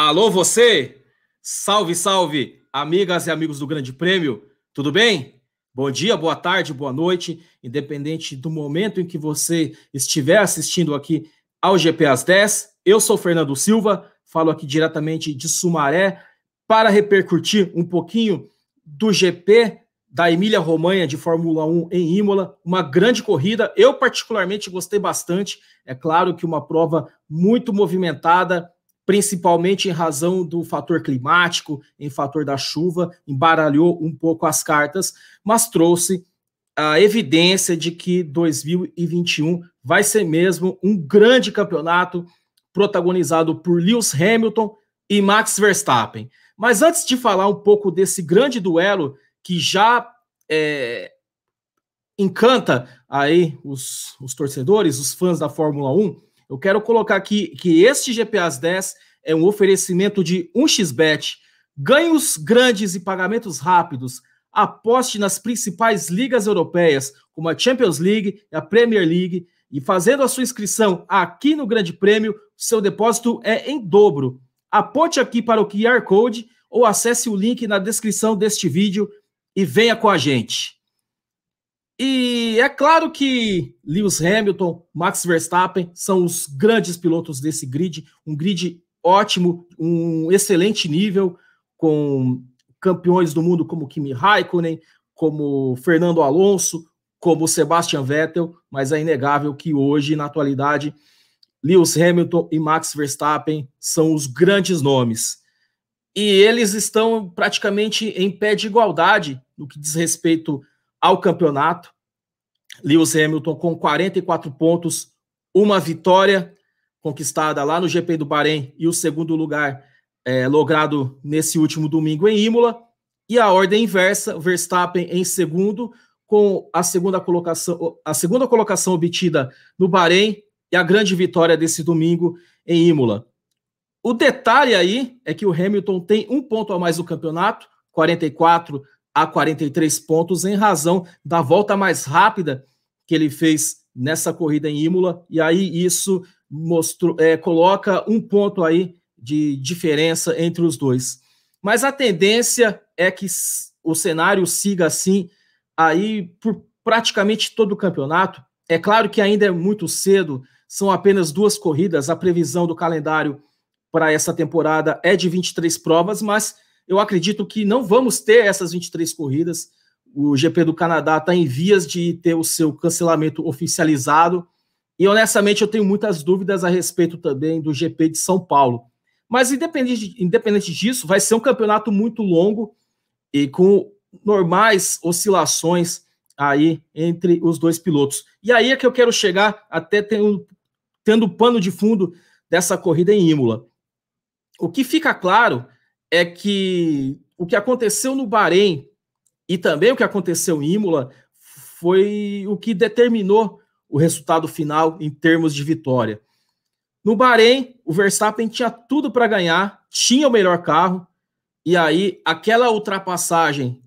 Alô, você? Salve, salve, amigas e amigos do Grande Prêmio, tudo bem? Bom dia, boa tarde, boa noite, independente do momento em que você estiver assistindo aqui ao GP às 10. Eu sou Fernando Silva, falo aqui diretamente de Sumaré para repercutir um pouquinho do GP da Emília-Romanha de Fórmula 1 em Imola, uma grande corrida. Eu particularmente gostei bastante. É claro que uma prova muito movimentada, principalmente em razão do fator climático, em fator da chuva, embaralhou um pouco as cartas, mas trouxe a evidência de que 2021 vai ser mesmo um grande campeonato protagonizado por Lewis Hamilton e Max Verstappen. Mas antes de falar um pouco desse grande duelo que já é, encanta aí os, os torcedores, os fãs da Fórmula 1, eu quero colocar aqui que este GPAs 10 é um oferecimento de 1xBet. Ganhos grandes e pagamentos rápidos. Aposte nas principais ligas europeias, como a Champions League e a Premier League, e fazendo a sua inscrição aqui no Grande Prêmio, seu depósito é em dobro. Aponte aqui para o QR Code ou acesse o link na descrição deste vídeo e venha com a gente. E é claro que Lewis Hamilton, Max Verstappen são os grandes pilotos desse grid, um grid ótimo, um excelente nível, com campeões do mundo como Kimi Raikkonen, como Fernando Alonso, como Sebastian Vettel, mas é inegável que hoje, na atualidade, Lewis Hamilton e Max Verstappen são os grandes nomes. E eles estão praticamente em pé de igualdade no que diz respeito ao campeonato. Lewis Hamilton com 44 pontos, uma vitória conquistada lá no GP do Bahrein e o segundo lugar é, logrado nesse último domingo em Imola. E a ordem inversa, Verstappen em segundo, com a segunda colocação, a segunda colocação obtida no Bahrein e a grande vitória desse domingo em Imola. O detalhe aí é que o Hamilton tem um ponto a mais no campeonato, 44 a 43 pontos em razão da volta mais rápida que ele fez nessa corrida em Imola. E aí isso mostrou, é, coloca um ponto aí de diferença entre os dois. Mas a tendência é que o cenário siga assim aí por praticamente todo o campeonato. É claro que ainda é muito cedo, são apenas duas corridas. A previsão do calendário para essa temporada é de 23 provas, mas eu acredito que não vamos ter essas 23 corridas. O GP do Canadá está em vias de ter o seu cancelamento oficializado. E honestamente, eu tenho muitas dúvidas a respeito também do GP de São Paulo. Mas independente, independente disso, vai ser um campeonato muito longo e com normais oscilações aí entre os dois pilotos. E aí é que eu quero chegar até tendo, tendo pano de fundo dessa corrida em Imola. O que fica claro é que o que aconteceu no Bahrein e também o que aconteceu em Imola foi o que determinou o resultado final em termos de vitória. No Bahrein, o Verstappen tinha tudo para ganhar, tinha o melhor carro, e aí aquela ultrapassagem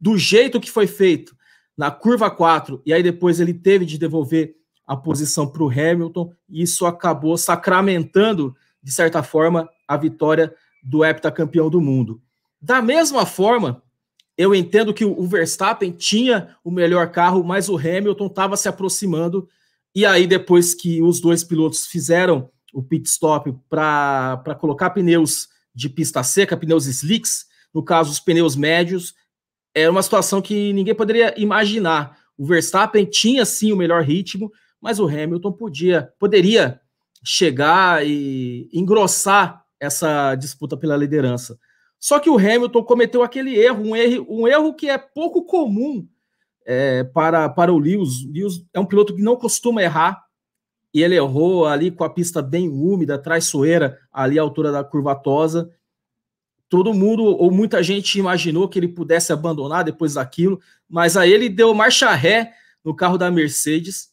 do jeito que foi feito na curva 4, e aí depois ele teve de devolver a posição para o Hamilton, e isso acabou sacramentando, de certa forma, a vitória do heptacampeão tá do mundo. Da mesma forma, eu entendo que o Verstappen tinha o melhor carro, mas o Hamilton estava se aproximando. E aí, depois que os dois pilotos fizeram o pit stop para colocar pneus de pista seca, pneus slicks, no caso, os pneus médios, era é uma situação que ninguém poderia imaginar. O Verstappen tinha sim o melhor ritmo, mas o Hamilton podia, poderia chegar e engrossar essa disputa pela liderança. Só que o Hamilton cometeu aquele erro, um erro, um erro que é pouco comum é, para, para o Lewis. Lewis é um piloto que não costuma errar, e ele errou ali com a pista bem úmida, traiçoeira, ali à altura da curvatosa. Todo mundo, ou muita gente, imaginou que ele pudesse abandonar depois daquilo, mas aí ele deu marcha ré no carro da Mercedes,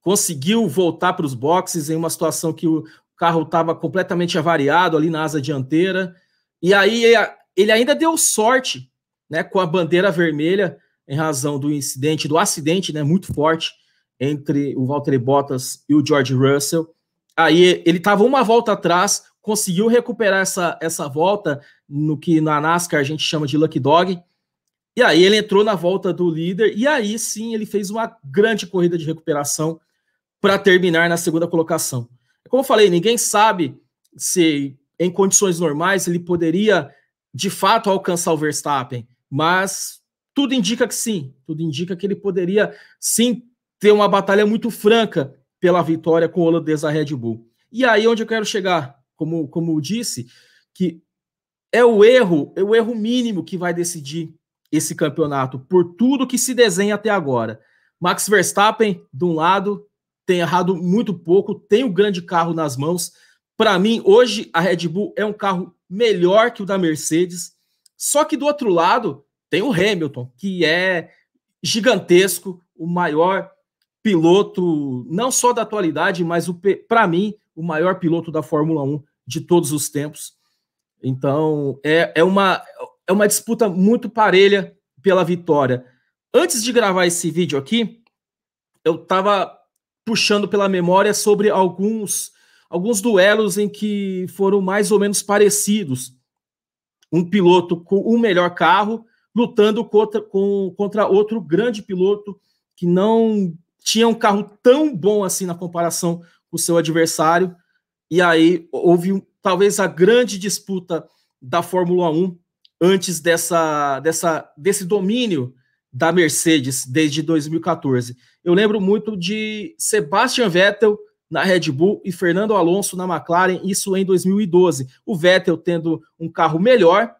conseguiu voltar para os boxes em uma situação que o, carro estava completamente avariado ali na asa dianteira. E aí ele ainda deu sorte, né, com a bandeira vermelha em razão do incidente, do acidente, né, muito forte entre o Valtteri Bottas e o George Russell. Aí ele estava uma volta atrás, conseguiu recuperar essa, essa volta no que na NASCAR a gente chama de lucky dog. E aí ele entrou na volta do líder e aí sim ele fez uma grande corrida de recuperação para terminar na segunda colocação. Como eu falei, ninguém sabe se em condições normais ele poderia de fato alcançar o Verstappen, mas tudo indica que sim, tudo indica que ele poderia sim ter uma batalha muito franca pela vitória com o holandês da Red Bull. E aí onde eu quero chegar, como como eu disse, que é o erro, é o erro mínimo que vai decidir esse campeonato por tudo que se desenha até agora. Max Verstappen de um lado tem errado muito pouco, tem o um grande carro nas mãos. Para mim, hoje a Red Bull é um carro melhor que o da Mercedes. Só que do outro lado tem o Hamilton, que é gigantesco, o maior piloto, não só da atualidade, mas para mim, o maior piloto da Fórmula 1 de todos os tempos. Então, é, é, uma, é uma disputa muito parelha pela vitória. Antes de gravar esse vídeo aqui, eu estava puxando pela memória sobre alguns alguns duelos em que foram mais ou menos parecidos. Um piloto com o um melhor carro lutando contra, com, contra outro grande piloto que não tinha um carro tão bom assim na comparação com o seu adversário. E aí houve talvez a grande disputa da Fórmula 1 antes dessa, dessa, desse domínio da Mercedes desde 2014. Eu lembro muito de Sebastian Vettel na Red Bull e Fernando Alonso na McLaren, isso em 2012. O Vettel tendo um carro melhor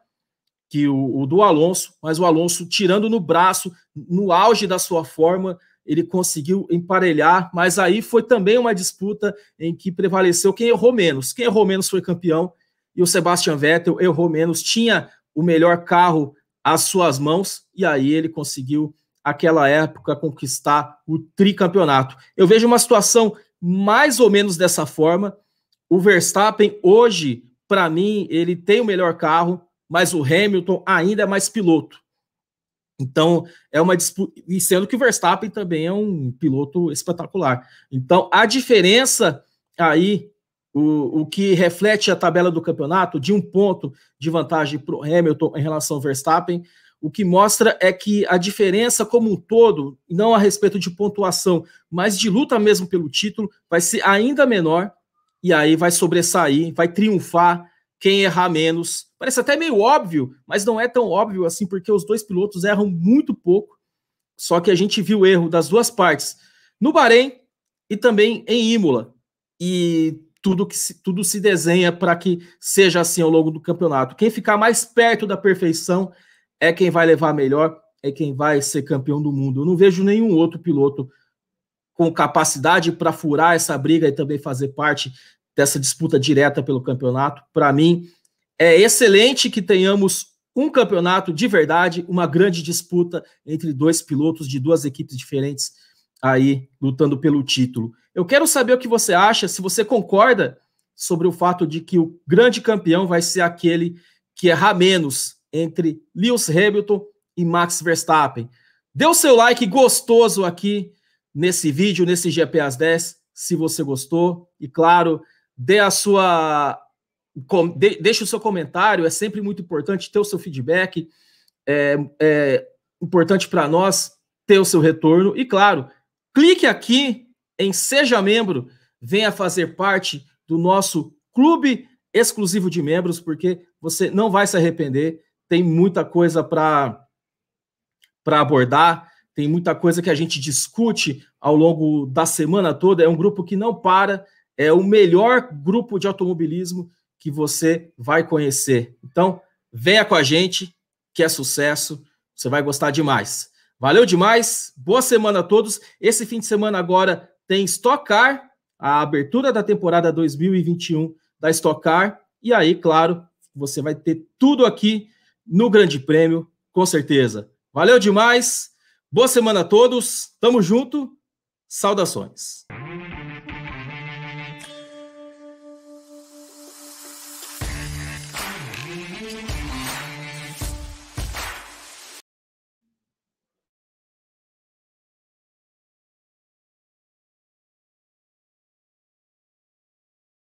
que o, o do Alonso, mas o Alonso tirando no braço, no auge da sua forma, ele conseguiu emparelhar, mas aí foi também uma disputa em que prevaleceu quem errou menos. Quem errou menos foi campeão e o Sebastian Vettel errou menos, tinha o melhor carro às suas mãos, e aí ele conseguiu, aquela época, conquistar o tricampeonato. Eu vejo uma situação mais ou menos dessa forma. O Verstappen, hoje, para mim, ele tem o melhor carro, mas o Hamilton ainda é mais piloto. Então, é uma disputa. E sendo que o Verstappen também é um piloto espetacular. Então, a diferença aí o, o que reflete a tabela do campeonato de um ponto de vantagem para o Hamilton em relação ao Verstappen. O que mostra é que a diferença como um todo, não a respeito de pontuação, mas de luta mesmo pelo título, vai ser ainda menor e aí vai sobressair, vai triunfar quem errar menos. Parece até meio óbvio, mas não é tão óbvio assim, porque os dois pilotos erram muito pouco. Só que a gente viu o erro das duas partes, no Bahrein e também em Imola. E tudo que se, tudo se desenha para que seja assim ao longo do campeonato. Quem ficar mais perto da perfeição é quem vai levar melhor, é quem vai ser campeão do mundo. Eu não vejo nenhum outro piloto com capacidade para furar essa briga e também fazer parte dessa disputa direta pelo campeonato. Para mim, é excelente que tenhamos um campeonato de verdade, uma grande disputa entre dois pilotos de duas equipes diferentes aí lutando pelo título. Eu quero saber o que você acha, se você concorda sobre o fato de que o grande campeão vai ser aquele que errar menos entre Lewis Hamilton e Max Verstappen. Dê o seu like gostoso aqui nesse vídeo, nesse GP 10, se você gostou. E claro, dê a sua. De, deixe o seu comentário, é sempre muito importante ter o seu feedback. É, é importante para nós ter o seu retorno. E claro, Clique aqui em Seja Membro, venha fazer parte do nosso clube exclusivo de membros, porque você não vai se arrepender. Tem muita coisa para abordar, tem muita coisa que a gente discute ao longo da semana toda. É um grupo que não para, é o melhor grupo de automobilismo que você vai conhecer. Então, venha com a gente, que é sucesso, você vai gostar demais. Valeu demais, boa semana a todos. Esse fim de semana agora tem Stock Car, a abertura da temporada 2021 da Stock Car. E aí, claro, você vai ter tudo aqui no Grande Prêmio, com certeza. Valeu demais, boa semana a todos, tamo junto, saudações.